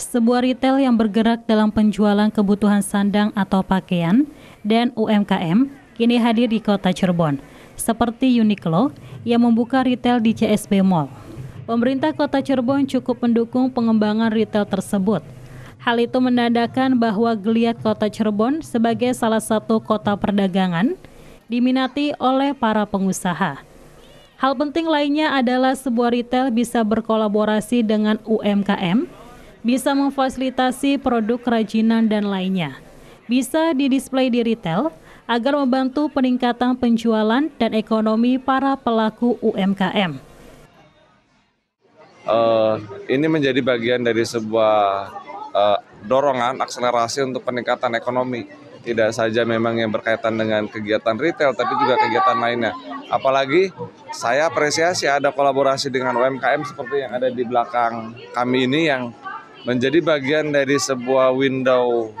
sebuah retail yang bergerak dalam penjualan kebutuhan sandang atau pakaian dan UMKM, kini hadir di kota Cirebon, seperti Uniqlo yang membuka retail di CSB Mall. Pemerintah kota Cirebon cukup mendukung pengembangan retail tersebut. Hal itu menandakan bahwa geliat kota Cirebon sebagai salah satu kota perdagangan diminati oleh para pengusaha. Hal penting lainnya adalah sebuah retail bisa berkolaborasi dengan UMKM bisa memfasilitasi produk kerajinan dan lainnya. Bisa didisplay di retail agar membantu peningkatan penjualan dan ekonomi para pelaku UMKM. Uh, eh, ini menjadi bagian dari sebuah uh, dorongan akselerasi untuk peningkatan ekonomi. Tidak saja memang yang berkaitan dengan kegiatan retail, tapi juga kegiatan lainnya. Apalagi saya apresiasi ada kolaborasi dengan UMKM seperti yang ada di belakang kami ini yang menjadi bagian dari sebuah window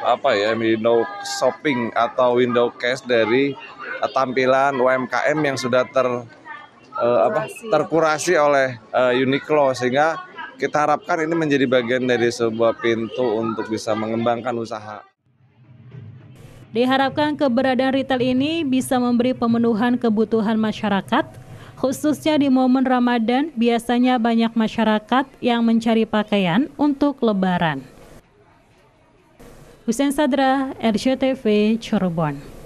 apa ya window shopping atau window cash dari uh, tampilan UMKM yang sudah ter uh, apa terkurasi oleh uh, Uniqlo sehingga kita harapkan ini menjadi bagian dari sebuah pintu untuk bisa mengembangkan usaha. Diharapkan keberadaan retail ini bisa memberi pemenuhan kebutuhan masyarakat Khususnya di momen Ramadan, biasanya banyak masyarakat yang mencari pakaian untuk lebaran. Hussein Sadra, RCTV, Cirebon.